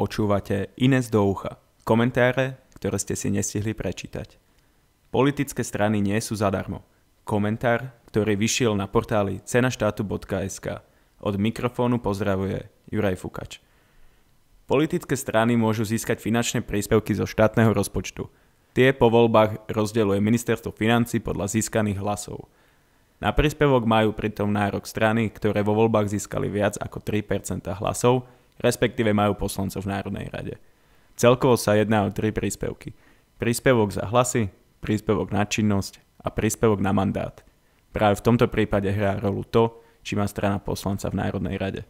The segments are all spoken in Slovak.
Počúvate Ines do ucha. Komentáre, ktoré ste si nestihli prečítať. Politické strany nie sú zadarmo. Komentár, ktorý vyšiel na portáli cenaštátu.sk. Od mikrofónu pozdravuje Juraj Fukač. Politické strany môžu získať finančné príspevky zo štátneho rozpočtu. Tie po voľbách rozdeľuje ministerstvo financí podľa získaných hlasov. Na príspevok majú pritom nárok strany, ktoré vo voľbách získali viac ako 3% hlasov – respektíve majú poslancov v Národnej rade. Celkovo sa jedná o tri príspevky. Príspevok za hlasy, príspevok na činnosť a príspevok na mandát. Práve v tomto prípade hrá rolu to, či má strana poslanca v Národnej rade.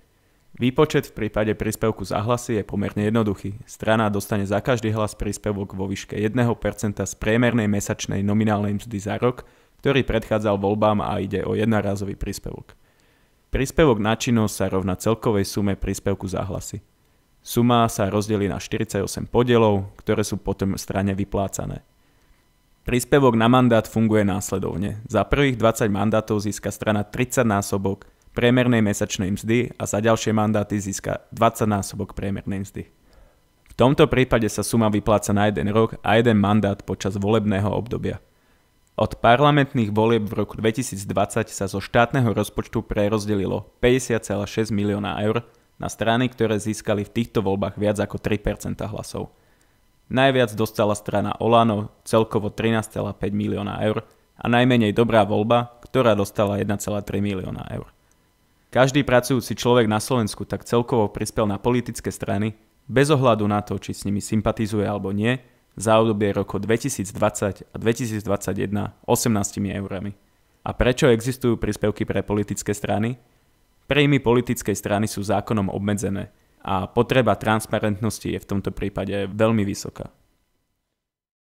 Výpočet v prípade príspevku za hlasy je pomerne jednoduchý. Strana dostane za každý hlas príspevok vo výške 1% z priemernej mesačnej nominálnej mzdy za rok, ktorý predchádzal voľbám a ide o jednorazový príspevok. Príspevok na činnosť sa rovná celkovej sume príspevku za hlasy. Suma sa rozdelí na 48 podielov, ktoré sú potom strane vyplácané. Príspevok na mandát funguje následovne. Za prvých 20 mandátov získa strana 30 násobok priemernej mesačnej mzdy a za ďalšie mandáty získa 20 násobok priemernej mzdy. V tomto prípade sa suma vypláca na jeden rok a jeden mandát počas volebného obdobia. Od parlamentných volieb v roku 2020 sa zo štátneho rozpočtu prerozdelilo 50,6 milióna eur na strany, ktoré získali v týchto voľbách viac ako 3% hlasov. Najviac dostala strana Olano, celkovo 13,5 milióna eur, a najmenej Dobrá voľba, ktorá dostala 1,3 milióna eur. Každý pracujúci človek na Slovensku tak celkovo prispel na politické strany, bez ohľadu na to, či s nimi sympatizuje alebo nie, za obdobie roku 2020 a 2021 18 eurami. A prečo existujú príspevky pre politické strany? Príjmy politickej strany sú zákonom obmedzené a potreba transparentnosti je v tomto prípade veľmi vysoká.